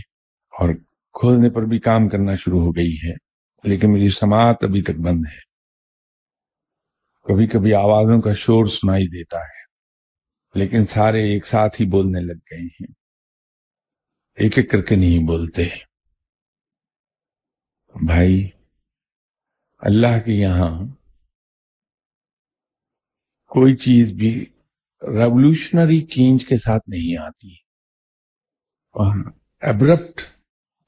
और खोलने पर भी काम करना शुरू हो गई है लेकिन मेरी समात अभी तक बंद है कभी कभी आवाजों का शोर सुनाई देता है लेकिन सारे एक साथ ही बोलने लग गए हैं एक एक करके नहीं बोलते भाई अल्लाह के यहां कोई चीज भी रेवोल्यूशनरी चेंज के साथ नहीं आती और एब्रप्ट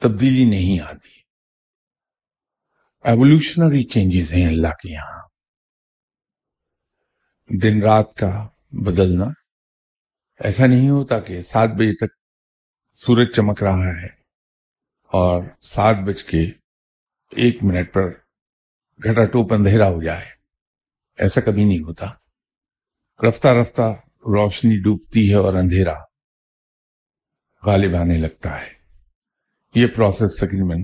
तब्दीली नहीं आती एवोल्यूशनरी चेंजेस हैं अल्लाह के यहां दिन रात का बदलना ऐसा नहीं होता कि सात बजे तक सूरज चमक रहा है और सात बज के एक मिनट पर घटा टोप अंधेरा हो जाए ऐसा कभी नहीं होता रफ्ता रफ्ता रोशनी डूबती है और अंधेरा गालिब आने लगता है ये प्रोसेस तकरीबन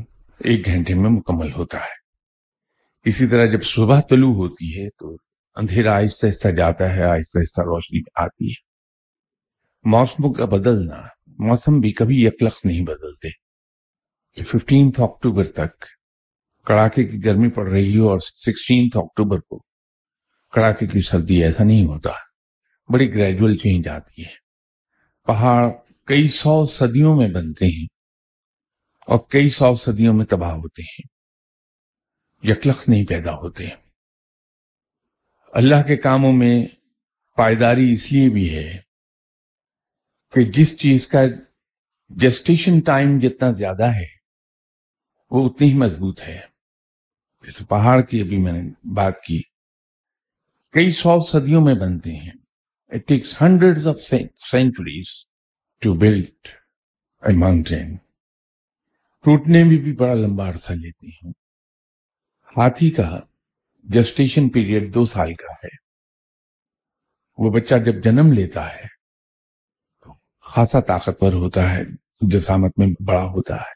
एक घंटे में मुकम्मल होता है इसी तरह जब सुबह तलु होती है तो अंधेरा आहिस्ता आहिस्ता जाता है आहिस्ता आहिस्ता रोशनी आती है मौसम का बदलना मौसम भी कभी यकलख नहीं बदलते फिफ्टीन अक्टूबर तक कड़ाके की गर्मी पड़ रही हो और सिक्सटीन अक्टूबर को कड़ाके की सर्दी ऐसा नहीं होता बड़ी ग्रेजुअल चेंज आती है पहाड़ कई सौ सदियों में बनते हैं और कई सौ सदियों में तबाह होते हैं यकलख नहीं पैदा होते अल्लाह के कामों में पायदारी इसलिए भी है कि जिस चीज का जेस्टेशन टाइम जितना ज्यादा है वो उतनी ही मजबूत है जैसे पहाड़ की अभी मैंने बात की कई सौ सदियों में बनते हैं it takes hundred of centuries to build a mountain टूटने में भी बड़ा लंबा अरसा लेती हैं हाथी का जस्टेशन पीरियड दो साल का है वो बच्चा जब जन्म लेता है तो खासा ताकतवर होता है जसामत में बड़ा होता है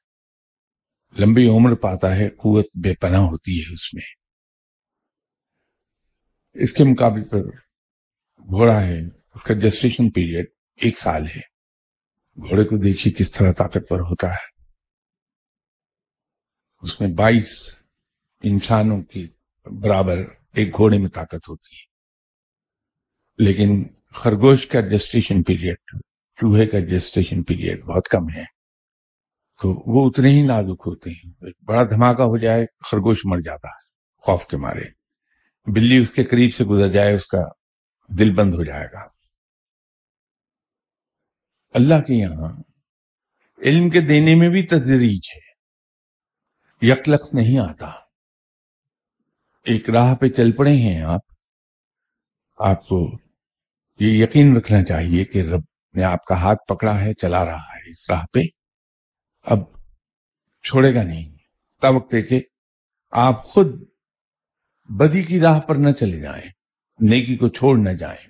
लंबी उम्र पाता है कुत बेपना होती है उसमें इसके मुकाबले पर घोड़ा है उसका जस्टेशन पीरियड एक साल है घोड़े को देखिए किस तरह ताकतवर होता है उसमें 22 इंसानों की बराबर एक घोड़े में ताकत होती है लेकिन खरगोश का जेस्टेशन पीरियड चूहे का जेस्टेशन पीरियड बहुत कम है तो वो उतने ही नाजुक होते हैं बड़ा धमाका हो जाए खरगोश मर जाता है खौफ के मारे बिल्ली उसके करीब से गुजर जाए उसका दिल बंद हो जाएगा अल्लाह के यहां इल्म के देने में भी तदरीज है यकलक्ष नहीं आता एक राह पे चल पड़े हैं आप आपको ये यकीन रखना चाहिए कि रब ने आपका हाथ पकड़ा है चला रहा है इस राह पे अब छोड़ेगा नहीं तब के आप खुद बदी की राह पर न चले जाएं, नेकी को छोड़ न जाएं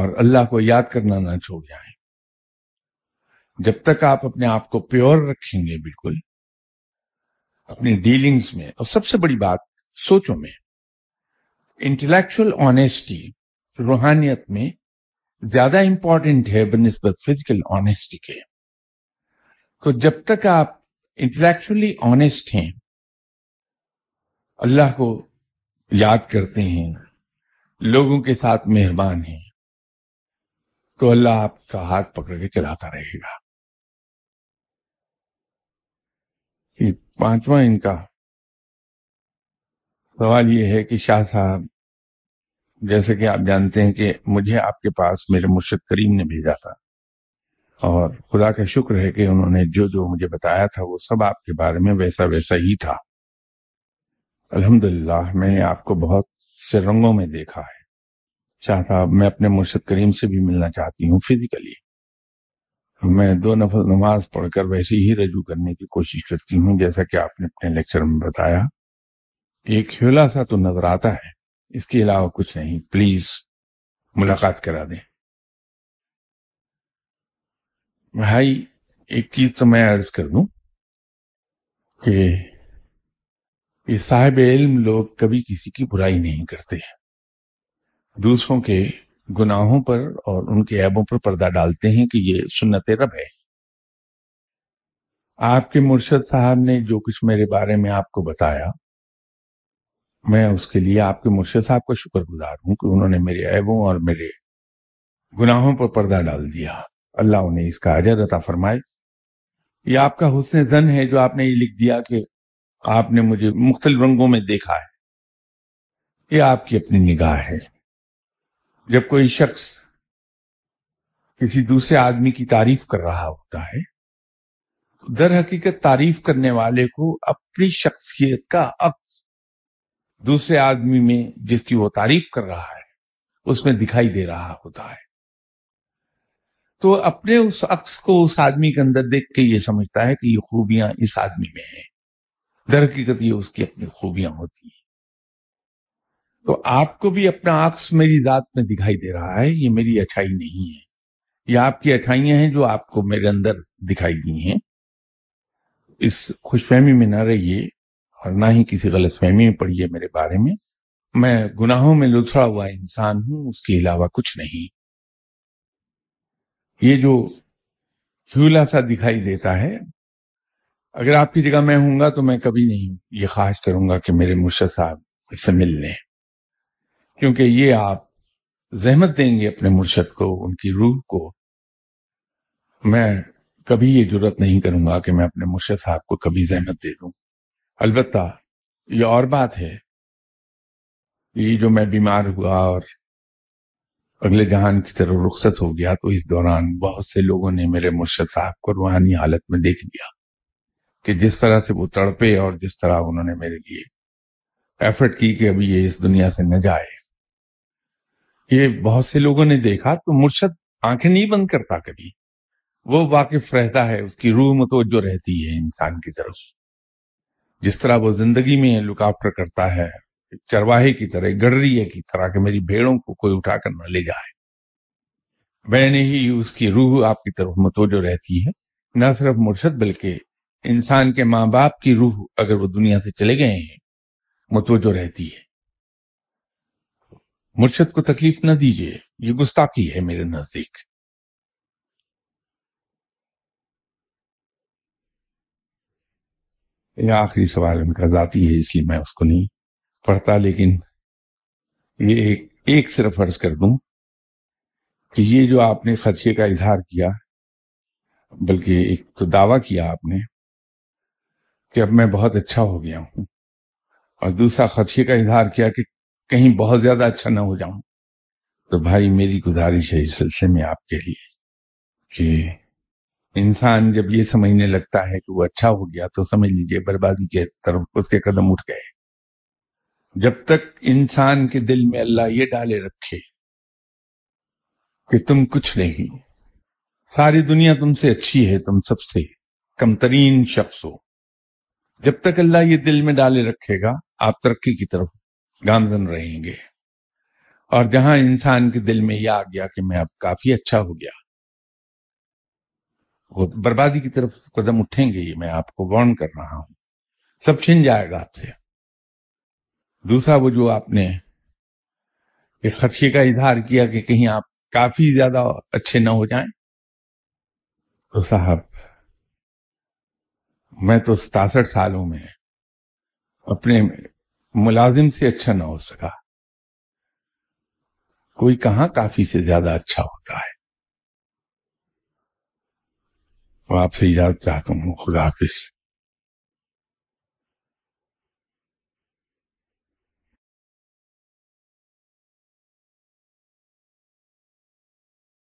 और अल्लाह को याद करना न छोड़ जाएं। जब तक आप अपने आप को प्योर रखेंगे बिल्कुल अपनी डीलिंग्स में और सबसे बड़ी बात सोचों में इंटेलेक्चुअल ऑनेस्टी रूहानियत में ज्यादा इंपॉर्टेंट है बनस्बत फिजिकल ऑनेस्टी के तो जब तक आप इंटेलेक्चुअली ऑनेस्ट हैं अल्लाह को याद करते हैं लोगों के साथ मेहमान हैं तो अल्लाह आपका हाथ पकड़ के चलाता रहेगा कि पांचवा इनका सवाल ये है कि शाह साहब जैसे कि आप जानते हैं कि मुझे आपके पास मेरे मुर्शद करीम ने भेजा था और खुदा का शुक्र है कि उन्होंने जो जो मुझे बताया था वो सब आपके बारे में वैसा वैसा ही था अल्हम्दुलिल्लाह मैंने आपको बहुत से रंगों में देखा है शाह साहब मैं अपने मुर्शद करीम से भी मिलना चाहती हूँ फिजिकली मैं दो नफल नमाज पढ़कर वैसे ही रजू करने की कोशिश करती हूँ जैसा कि आपने अपने लेक्चर में बताया एक ह्योला सा तो नजर आता है इसके अलावा कुछ नहीं प्लीज मुलाकात करा दें भाई एक चीज तो मैं अर्ज कर दूं कि साहिब इल्म लोग कभी किसी की बुराई नहीं करते दूसरों के गुनाहों पर और उनके ऐबों पर पर्दा डालते हैं कि ये सुन्नत रब है आपके मुर्शद साहब ने जो कुछ मेरे बारे में आपको बताया मैं उसके लिए आपके मुर्शद साहब का शुक्रगुजार हूं कि उन्होंने मेरे ऐबों और मेरे गुनाहों पर पर्दा डाल दिया अल्लाह उन्हें इसका अजर अता फरमाए ये आपका हुसन जन है जो आपने ये लिख दिया कि आपने मुझे मुख्तल रंगों में देखा है ये आपकी अपनी निगाह है जब कोई शख्स किसी दूसरे आदमी की तारीफ कर रहा होता है तो दर हकीकत तारीफ करने वाले को अपनी शख्सियत का अक्स दूसरे आदमी में जिसकी वो तारीफ कर रहा है उसमें दिखाई दे रहा होता है तो अपने उस अक्स को उस आदमी के अंदर देख के ये समझता है कि ये खूबियां इस आदमी में है दर हकीकत ये उसकी अपनी खूबियां होती हैं तो आपको भी अपना आक्स मेरी जात में दिखाई दे रहा है ये मेरी अच्छाई नहीं है ये आपकी अच्छाइयां हैं जो आपको मेरे अंदर दिखाई दी हैं इस खुशफहमी में ना रहिए और ना ही किसी गलत फहमी में पड़िए मेरे बारे में मैं गुनाहों में लुथड़ा हुआ इंसान हूं उसके अलावा कुछ नहीं ये जो ह्यूला सा दिखाई देता है अगर आपकी जगह मैं हूंगा तो मैं कभी नहीं ये ख्वाहिश करूंगा कि मेरे मुर्शद साहब इससे मिल लें क्योंकि ये आप जहमत देंगे अपने मुर्शद को उनकी रूह को मैं कभी ये जरूरत नहीं करूंगा कि मैं अपने मुर्शद साहब को कभी जहमत दे दूं अलबत् ये और बात है ये जो मैं बीमार हुआ और अगले जहान की तरफ रुख्सत हो गया तो इस दौरान बहुत से लोगों ने मेरे मुर्शद साहब को रूहानी हालत में देख लिया कि जिस तरह से वो तड़पे और जिस तरह उन्होंने मेरे लिए एफर्ट की कि अभी ये इस दुनिया से न जाए ये बहुत से लोगों ने देखा तो मुर्शद आंखें नहीं बंद करता कभी वो वाकिफ रहता है उसकी रूह मतवजो रहती है इंसान की तरफ जिस तरह वो जिंदगी में लुकाफ्टर करता है चरवाहे की तरह गडरिए की तरह के मेरी भेड़ों को कोई उठाकर न ले जाए मैंने ही उसकी रूह आपकी तरफ मतवजो रहती है न सिर्फ मुर्शद बल्कि इंसान के माँ बाप की रूह अगर वो दुनिया से चले गए हैं मुतवजो रहती है मुर्शद तो को तकलीफ न दीजिए ये गुस्ताखी है मेरे नजदीक यह आखिरी सवाल इनका जाती है इसलिए मैं उसको नहीं पढ़ता लेकिन ये एक, एक सिर्फ फर्ज कर दूं कि ये जो आपने खदशे का इजहार किया बल्कि एक तो दावा किया आपने कि अब मैं बहुत अच्छा हो गया हूं और दूसरा खदशे का इजहार किया कि कहीं बहुत ज्यादा अच्छा ना हो जाऊं तो भाई मेरी गुजारिश है इस सिलसिले में आपके लिए कि इंसान जब ये समझने लगता है कि वो अच्छा हो गया तो समझ लीजिए बर्बादी के तरफ उसके कदम उठ गए जब तक इंसान के दिल में अल्लाह ये डाले रखे कि तुम कुछ नहीं सारी दुनिया तुमसे अच्छी है तुम सबसे कमतरीन शख्स हो जब तक अल्लाह ये दिल में डाले रखेगा आप तरक्की की तरफ गामजन रहेंगे और जहां इंसान के दिल में यह आ गया कि मैं अब काफी अच्छा हो गया वो बर्बादी की तरफ कदम उठेंगे ये मैं आपको वार्न कर रहा हूं सब छिन जाएगा आपसे दूसरा वो जो आपने एक खदशे का इजहार किया कि कहीं आप काफी ज्यादा अच्छे ना हो जाएं तो साहब मैं तो सतासठ सालों में अपने मुलाजिम से अच्छा ना हो सका कोई कहा काफी से ज्यादा अच्छा होता है और आपसे इजाजत चाहता हूं खुदा हाफिज़